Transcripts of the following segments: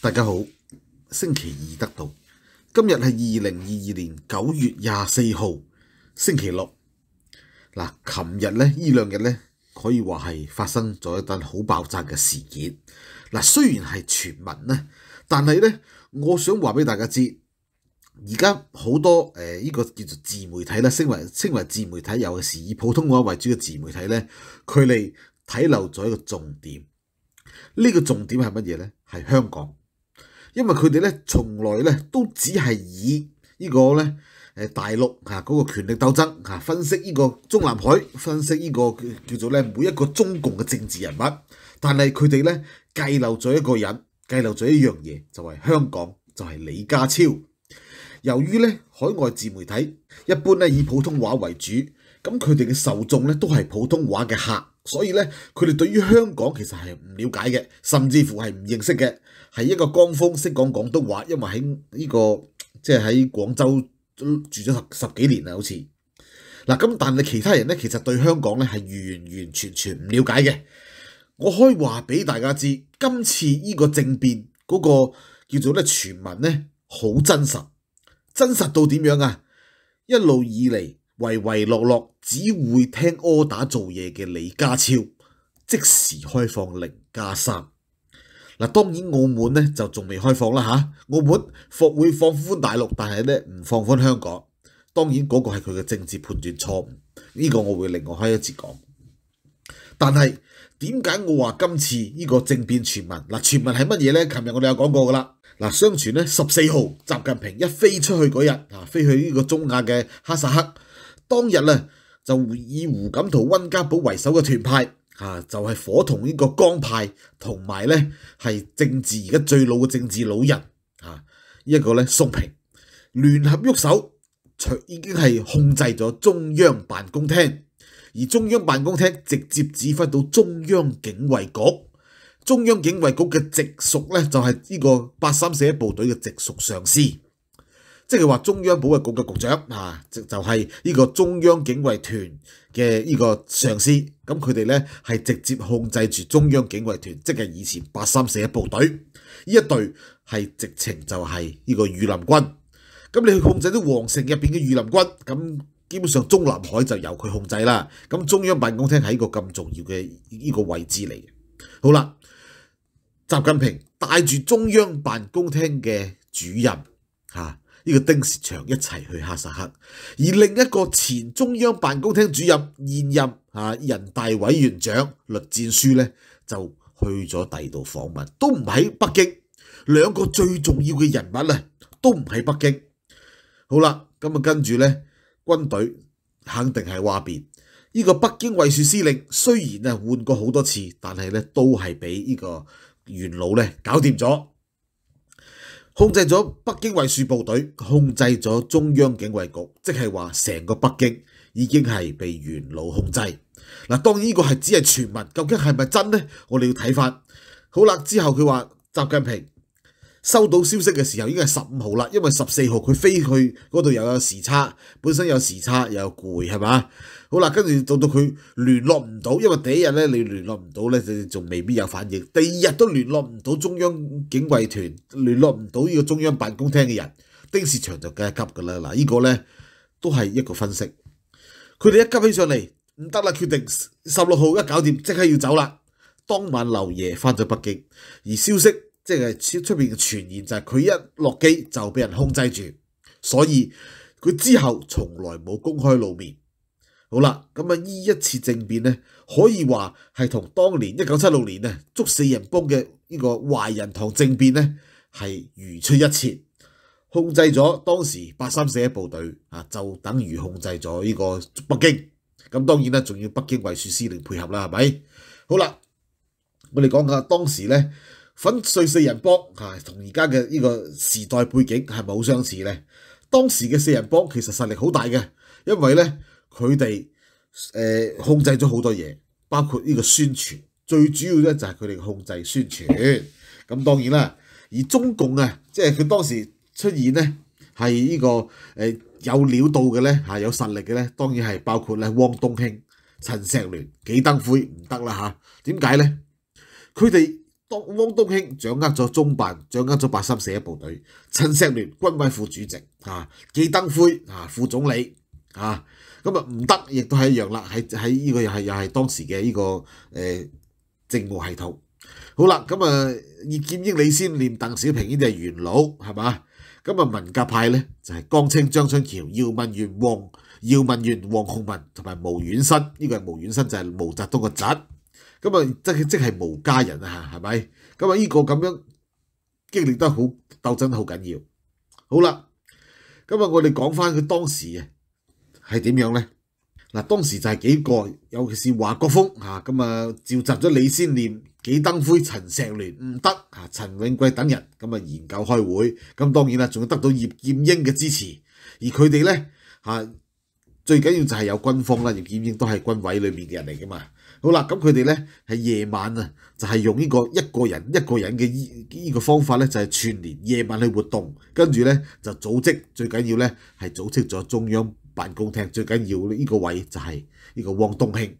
大家好，星期二得到，今日系二零二二年九月廿四号星期六。嗱，琴日咧，呢两日咧，可以话系发生咗一单好爆炸嘅事件。嗱，虽然系传闻咧，但系咧，我想话俾大家知，而家好多诶呢个叫做自媒体啦，称为称为自媒体，尤其是以普通话为主嘅自媒体咧，佢哋睇漏咗一个重点。呢个重点系乜嘢咧？系香港。因為佢哋咧，從來咧都只係以呢個咧，誒大陸嚇嗰個權力鬥爭嚇分析呢個中南海，分析呢個叫做咧每一個中共嘅政治人物。但係佢哋咧，計漏咗一個人，計漏咗一樣嘢，就係香港，就係李家超。由於咧海外自媒體一般咧以普通話為主，咁佢哋嘅受眾咧都係普通話嘅客。所以咧，佢哋對於香港其實係唔了解嘅，甚至乎係唔認識嘅，係一個江鋒識講廣東話，因為喺呢個即係喺廣州住咗十幾年啦，好似嗱咁。但係其他人咧，其實對香港咧係完完全全唔了解嘅。我可以話俾大家知，今次呢個政變嗰個叫做咧傳聞咧，好真實，真實到點樣啊？一路以嚟。唯唯诺诺只会听柯打做嘢嘅李家超即时开放零加三嗱，当然澳门呢就仲未开放啦吓。澳门会放宽大陆，但系呢唔放宽香港。当然嗰个系佢嘅政治判断错误，呢个我会另外开一节讲。但系点解我话今次呢个政变传闻嗱？传闻系乜嘢呢？琴日我哋有讲过噶啦嗱，相传呢十四号习近平一飞出去嗰日啊，飞去呢个中亚嘅哈萨克。当日咧就以胡錦濤、温家寶為首嘅團派，啊就係火同呢個江派，同埋咧係政治而家最老嘅政治老人，啊一個咧宋平聯合喐手，除已經係控制咗中央辦公廳，而中央辦公廳直接指揮到中央警衛局，中央警衛局嘅直屬咧就係呢個八三四一部隊嘅直屬上司。即系话中央保卫局嘅局长啊，就系呢个中央警卫团嘅呢个上司，咁佢哋咧系直接控制住中央警卫团，即系以前八三四一部队，呢一队系直情就系呢个御林军。咁你去控制到皇城入边嘅御林军，咁基本上中南海就由佢控制啦。咁中央办公厅喺个咁重要嘅呢个位置嚟嘅。好啦，习近平带住中央办公厅嘅主任吓。呢个丁石祥一齐去哈萨克，而另一个前中央办公厅主任、现任啊人大委员长栗战书呢，就去咗第二度访问，都唔喺北京。两个最重要嘅人物啊，都唔喺北京。好啦，咁啊跟住呢，军队肯定系话变。呢个北京卫戍司令虽然啊换过好多次，但系呢都系俾呢个元老呢搞掂咗。控制咗北京卫戍部队，控制咗中央警卫局，即系话成个北京已经系被元老控制。嗱，当呢个系只系传闻，究竟系咪真呢？我哋要睇法。好啦，之后佢话习近平。收到消息嘅時候已經係十五號啦，因為十四號佢飛去嗰度又有時差，本身有時差又攰係嘛？好啦，跟住到到佢聯絡唔到，因為第一日咧你聯絡唔到咧，就仲未必有反應。第二日都聯絡唔到中央警卫团，聯絡唔到呢個中央办公厅嘅人，丁士祥就梗係急㗎啦。嗱，呢個咧都係一個分析。佢哋一急起上嚟唔得啦，決定十六號一搞掂即刻要走啦。當晚劉爺翻咗北京，而消息。即係出出邊嘅傳言就係佢一落機就俾人控制住，所以佢之後從來冇公開露面。好啦，咁啊，依一次政變呢，可以話係同當年一九七六年呢捉四人幫嘅呢個懷仁堂政變呢係如出一轍，控制咗當時八三四一部隊啊，就等於控制咗呢個北京。咁當然啦，仲要北京維戍司令配合啦，係咪？好啦，我哋講下當時呢。粉碎四人幫啊，同而家嘅呢個時代背景係咪好相似咧？當時嘅四人幫其實實力好大嘅，因為咧佢哋誒控制咗好多嘢，包括呢個宣傳。最主要咧就係佢哋控制宣傳。咁當然啦，而中共啊，即係佢當時出現咧係呢個誒有料到嘅咧有實力嘅咧，當然係包括咧汪東興、陳石聯、纪登輝唔得啦吓，點解咧？佢哋。汪东兴掌握咗中办，掌握咗八三四一部队，陈锡联军委副主席啊，纪登辉啊，副总理啊，咁啊唔得，亦都系一样啦，喺喺呢个又系又系当时嘅呢个诶政务系统。好啦，咁啊叶剑英你先念邓小平呢啲系元老，系嘛？咁啊文革派咧就系江青、张春桥，姚文元、黄，姚文元、黄洪文同埋毛远新，呢个系毛远新就系毛泽东个侄。咁啊，即係即係無家人啊，係咪？咁啊，依個咁樣經歷得好，鬥爭好緊要。好啦，咁啊，我哋講翻佢當時啊係點樣咧？嗱，當時就係幾個，尤其是華國鋒嚇，咁啊召集咗李先念、紀登輝、陳石聯、吳德嚇、陳永貴等人，咁啊研究開會。咁當然啦，仲要得到葉劍英嘅支持。而佢哋咧嚇，最緊要就係有軍方啦，葉劍英都係軍委裏面嘅人嚟噶嘛。好啦，咁佢哋咧係夜晚啊，就係用呢個一個人一個人嘅呢呢個方法咧，就係全年夜晚去活動。跟住咧就組織，最緊要咧係組織咗中央辦公廳。最緊要呢個位就係呢個汪東興。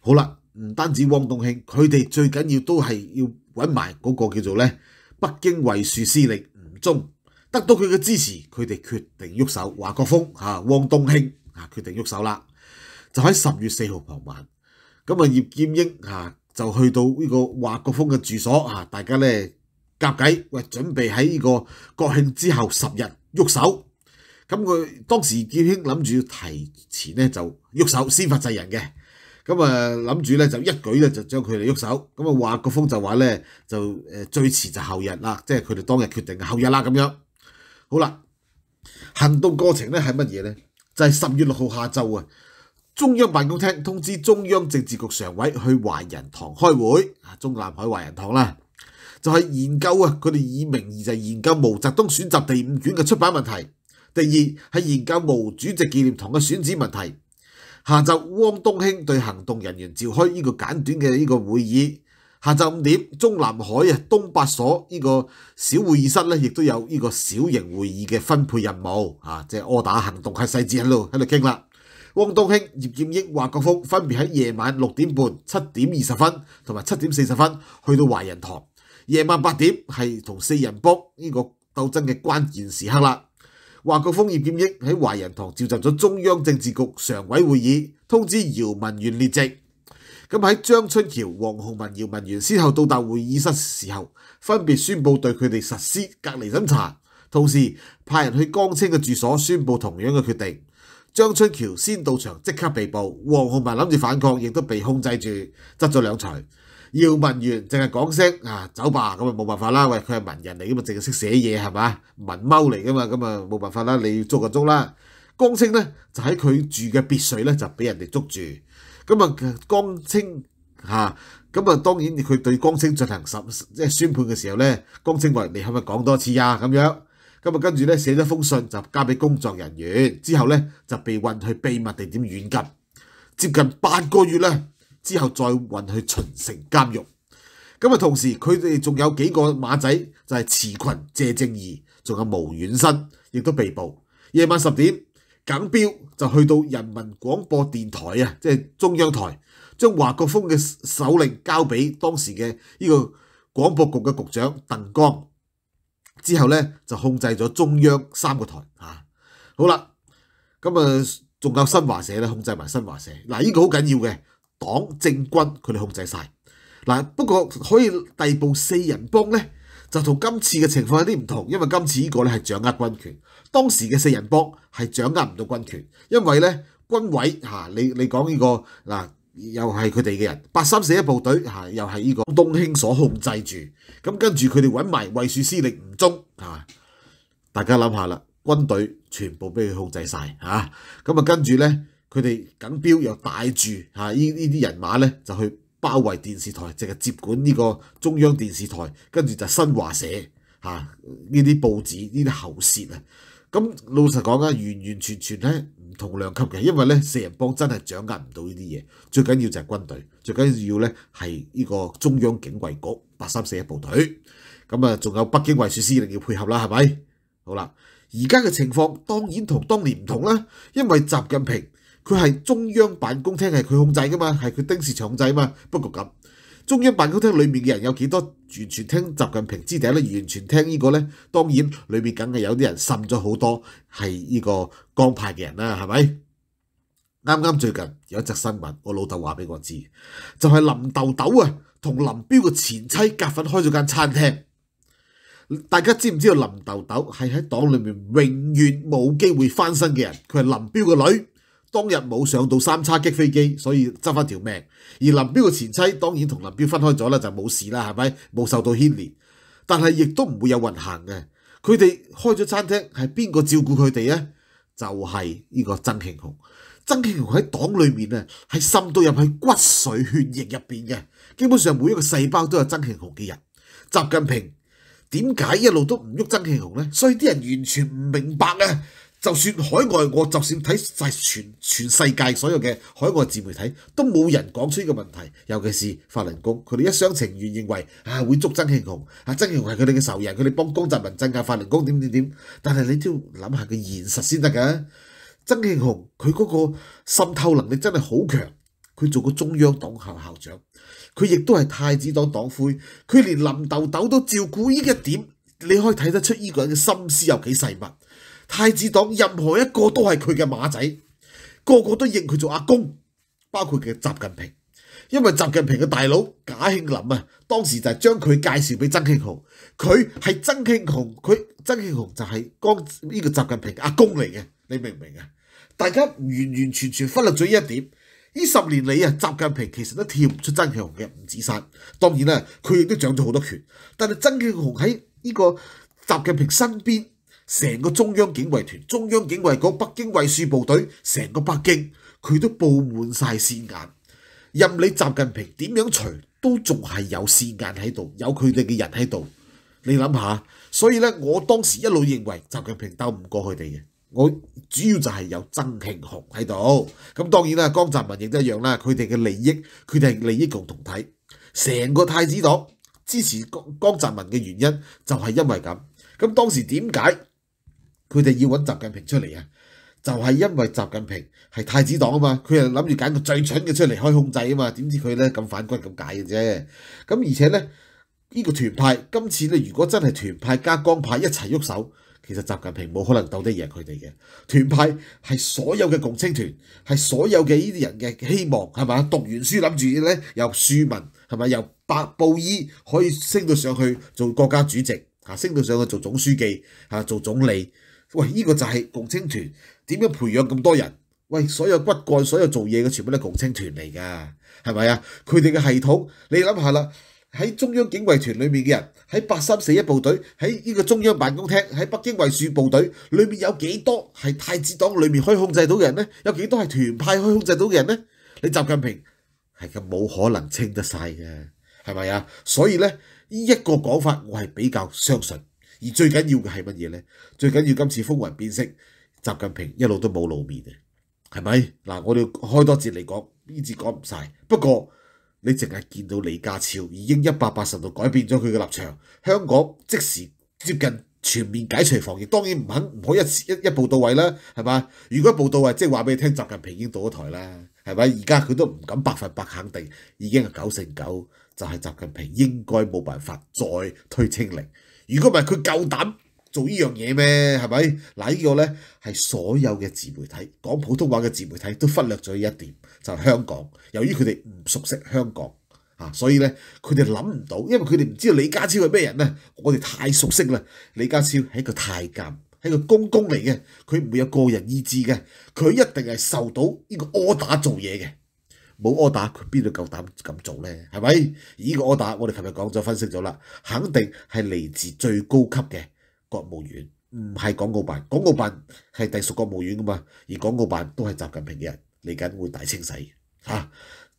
好啦，唔單止汪東興，佢哋最緊要都係要揾埋嗰個叫做咧北京維戍司令吳忠得到佢嘅支持，佢哋決定喐手華國鋒啊，汪東興啊決定喐手啦，就喺十月四號傍晚。咁啊，葉劍英啊，就去到呢個華國鋒嘅住所啊，大家咧夾計，喂，準備喺呢個國慶之後十日喐手。咁佢當時劍英諗住要提前咧就喐手，先發制人嘅。咁啊，諗住咧就一舉咧就將佢哋喐手。咁啊，華國鋒就話咧就誒最遲就後日啦，即係佢哋當日決定後日啦咁樣。好啦，行動過程咧係乜嘢咧？就係十月六號下晝啊。中央办公厅通知中央政治局常委去华人堂开会，中南海华人堂啦，就系研究啊，佢哋以名义就研究毛泽东选集第五卷嘅出版问题。第二系研究毛主席纪念堂嘅选址问题。下昼汪东兴对行动人员召开呢个简短嘅呢个会议。下昼五点，中南海啊东八所呢个小会议室咧，亦都有呢个小型会议嘅分配任务，啊，即系柯打行动系细节喺度喺度倾啦。汪东兴、叶剑英、华国锋分别喺夜晚六点半、七点二十分同埋七点四十分去到华仁堂。夜晚八点系同四人帮呢个斗争嘅关键时刻啦。华国锋、叶剑英喺华仁堂召集咗中央政治局常委会议，通知姚文元列席。咁喺张春桥、黄洪文、姚文元先后到达会议室时候，分别宣布对佢哋实施隔离审查，同时派人去江青嘅住所宣布同样嘅决定。张春桥先到场，即刻被捕。黄浩文谂住反抗，亦都被控制住，执咗两锤。姚文元净系讲声啊，走吧，咁啊冇办法啦。喂，佢系文人嚟，噶嘛，净系识写嘢系嘛，文猫嚟噶嘛，咁啊冇办法啦，你要捉就捉啦。江青咧就喺佢住嘅别墅咧就俾人哋捉住，咁啊江青吓，咁啊当然佢对江青进行审，即系宣判嘅时候咧，江青話：你可唔可以讲多次啊？咁样。咁啊，跟住咧寫咗封信就交俾工作人員，之後咧就被運去秘密地點軟禁，接近八個月咧之後再運去秦城監獄。咁啊，同時佢哋仲有幾個馬仔，就係馳群、謝正義，仲有毛遠新，亦都被捕。夜晚十點，耿標就去到人民廣播電台啊，即係中央台，將華國鋒嘅手令交俾當時嘅呢個廣播局嘅局長鄧光。之後咧就控制咗中央三個台嚇，好啦，咁啊仲有新華社咧控制埋新華社嗱，依個好緊要嘅黨政軍佢哋控制曬嗱。不過可以逮捕四人幫咧就同今次嘅情況有啲唔同，因為今次依個咧係掌握軍權，當時嘅四人幫係掌握唔到軍權，因為咧軍委嚇你你講呢個嗱。又係佢哋嘅人，八三四一部隊嚇，又係呢個東興所控制住。咁跟住佢哋揾埋衛戍司令吳忠嚇，大家諗下啦，軍隊全部俾佢控制曬嚇。咁啊，跟住咧，佢哋耿標又帶住嚇呢呢啲人馬咧，就去包圍電視台，淨係接管呢個中央電視台，跟住就新華社嚇呢啲報紙呢啲喉舌啊。咁老實講啊，完完全全咧唔同量級嘅，因為咧四人幫真係掌握唔到呢啲嘢，最緊要就係軍隊，最緊要咧係呢個中央警衛局八三四一部隊，咁啊仲有北京衛護司令要配合啦，係咪？好啦，而家嘅情況當然同當年唔同啦，因為習近平佢係中央辦公廳係佢控制噶嘛，係佢丁視長制嘛，不過咁。中央辦公廳裏面嘅人有幾多完全聽習近平之頂咧？完全聽呢個咧？當然，裏面梗係有啲人滲咗好多係呢個江派嘅人啦，係咪？啱啱最近有一則新聞，我老豆話俾我知，就係林豆豆啊同林彪嘅前妻夾份開咗間餐廳。大家知唔知道林豆豆係喺黨裏面永遠冇機會翻身嘅人？佢係林彪嘅女。当日冇上到三叉戟飞机，所以执翻条命。而林彪嘅前妻当然同林彪分开咗啦，就冇事啦，系咪？冇受到牵连，但系亦都唔会有运行嘅。佢哋开咗餐厅，系边个照顾佢哋呢？就系呢个曾庆雄。曾庆雄喺党里面啊，喺渗到入去骨髓血液入边嘅。基本上每一个细胞都有曾庆雄嘅人。习近平点解一路都唔喐曾庆雄呢？所以啲人完全唔明白啊！就算海外，我就算睇晒全全世界所有嘅海外自媒體，都冇人講出呢個問題。尤其是法輪功，佢哋一厢情願認為啊，會捉曾慶紅，啊曾慶紅係佢哋嘅仇人，佢哋幫江澤民鎮壓法輪功點點點。但係你都要諗下個現實先得㗎。曾慶紅佢嗰個滲透能力真係好強，佢做過中央黨校校長，佢亦都係太子黨黨魁，佢連林豆豆都照顧呢一點，你可以睇得出呢個人嘅心思有幾細密。太子党任何一个都系佢嘅马仔，个个都认佢做阿公，包括嘅习近平，因为习近平嘅大佬贾庆林啊，当时就系将佢介绍俾曾庆红，佢系曾庆红，佢曾庆红就系江呢个习近平阿公嚟嘅，你明唔明啊？大家完完全全忽略咗呢一点，呢十年嚟啊，习近平其实都跳唔出曾庆红嘅五指山，当然啦，佢亦都掌咗好多权，但系曾庆红喺呢个习近平身边。成個中央警衛團、中央警衛局、北京衛戍部隊，成個北京佢都佈滿晒線眼，任你習近平點樣除，都仲係有线眼喺度，有佢哋嘅人喺度。你諗下，所以咧，我當時一路認為習近平鬥唔過佢哋嘅。我主要就係有曾慶紅喺度，咁當然啦，江澤民亦都一樣啦。佢哋嘅利益，佢哋係利益共同體，成個太子黨支持江江澤民嘅原因就係因為咁。咁當時點解？佢哋要揾習近平出嚟啊，就係因為習近平係太子黨啊嘛，佢係諗住揀個最蠢嘅出嚟開控制啊嘛。點知佢咧咁反骨咁解嘅啫。咁而且咧呢個團派今次咧，如果真係團派加江派一齊喐手，其實習近平冇可能斗得贏佢哋嘅。團派係所有嘅共青團，係所有嘅呢啲人嘅希望係嘛？讀完書諗住咧由庶民係咪由白布衣可以升到上去做國家主席升到上去做總書記做總理。喂，呢個就係共青團點樣培養咁多人？喂，所有骨幹、所有做嘢嘅全部都係共青團嚟噶，係咪啊？佢哋嘅系統，你諗下啦，喺中央警衛團裏面嘅人，喺八三四一部隊，喺呢個中央辦公廳，喺北京維戍部隊裏面有幾多係太子黨裏面可以控制到嘅人呢？有幾多係團派可以控制到嘅人呢？你習近平係咁冇可能清得晒嘅，係咪啊？所以呢、呢一個講法我係比較相信。而最緊要嘅係乜嘢呢？最緊要今次風雲變色，習近平一路都冇露面啊，係咪？嗱，我哋開多節嚟講，呢節講唔晒。不過你淨係見到李家超已經一百八十度改變咗佢嘅立場，香港即時接近全面解除防疫，當然唔肯唔可一一一步到位啦，係嘛？如果一步到位，即係話俾你聽，習近平已經到咗台啦，係咪？而家佢都唔敢百分百肯定，已經係九成九就係習近平應該冇辦法再推清零。如果唔係佢夠膽做呢樣嘢咩？係咪嗱？呢個咧係所有嘅自媒體講普通話嘅自媒體都忽略咗一點，就香港。由於佢哋唔熟悉香港啊，所以咧佢哋諗唔到，因為佢哋唔知道李家超係咩人咧。我哋太熟悉啦，李家超係一個太監，係個公公嚟嘅，佢唔會有個人意志嘅，佢一定係受到呢個 e 打做嘢嘅。冇柯打佢邊度夠膽咁做咧？係咪？依個柯打我哋琴日講咗分析咗啦，肯定係嚟自最高級嘅國務院，唔係廣告辦。廣告辦係隸屬國務院噶嘛，而廣告辦都係習近平嘅人，嚟緊會大清洗嚇。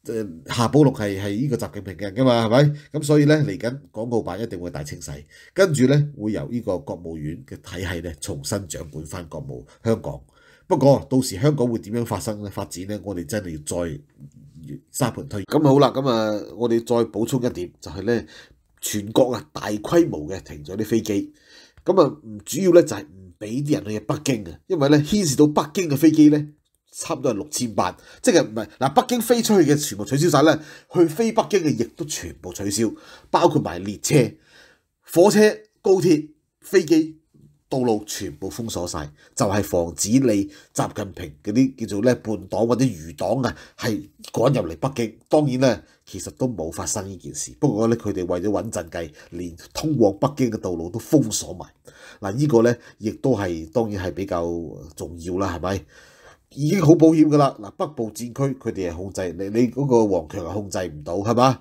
誒夏寶龍係係依個習近平嘅人噶嘛，係咪？咁所以咧嚟緊廣告辦一定會大清洗，跟住咧會由依個國務院嘅體系咧重新掌管翻國務香港。不過，到時香港會點樣發生咧、發展咧？我哋真係要再沙盤推。咁好啦，咁啊，我哋再補充一點，就係咧全國啊大規模嘅停咗啲飛機。咁啊，主要咧就係唔俾啲人去北京啊，因為咧牽涉到北京嘅飛機咧，差唔多係六千萬，即係唔係嗱北京飛出去嘅全部取消晒咧，去飛北京嘅亦都全部取消，包括埋列車、火車、高鐵、飛機。道路全部封鎖晒，就係防止你習近平嗰啲叫做咧叛黨或者餘黨啊，係趕入嚟北京。當然咧，其實都冇發生呢件事。不過咧，佢哋為咗穩陣計，連通往北京嘅道路都封鎖埋。嗱，呢個咧亦都係當然係比較重要啦，係咪？已經好保險噶啦。嗱，北部戰區佢哋係控制你，你嗰個王強係控制唔到，係嘛？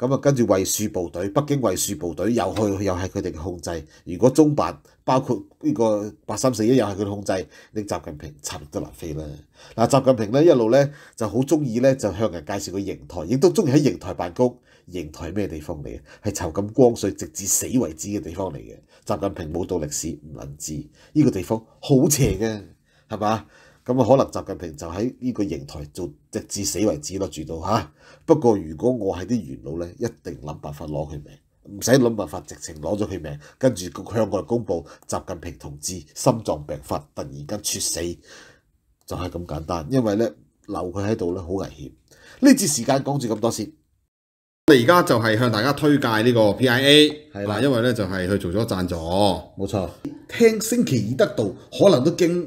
咁啊，跟住卫戍部隊，北京卫戍部隊又去又係佢哋嘅控制。如果中办包括呢個八三四一又係佢控制，令習近平差得难飞飛啦。嗱，習近平咧一路咧就好中意咧就向人介紹個瀛台，亦都中意喺瀛台辦公。瀛台係咩地方嚟？係囚禁光绪直至死為止嘅地方嚟嘅。習近平冇到歷史唔能知呢個地方好邪嘅，係嘛？咁啊，可能習近平就喺呢個形態做，直至死為止咯，住到嚇。不過如果我係啲元老咧，一定諗辦法攞佢命，唔使諗辦法，直情攞咗佢命，跟住公向外公佈習近平同志心臟病發，突然間猝死，就係咁簡單。因為咧留佢喺度咧好危險。呢節時間講住咁多先。我哋而家就係向大家推介呢個 P I A，係啦，因為咧就係佢做咗贊助，冇錯。聽星期二得到，可能都驚。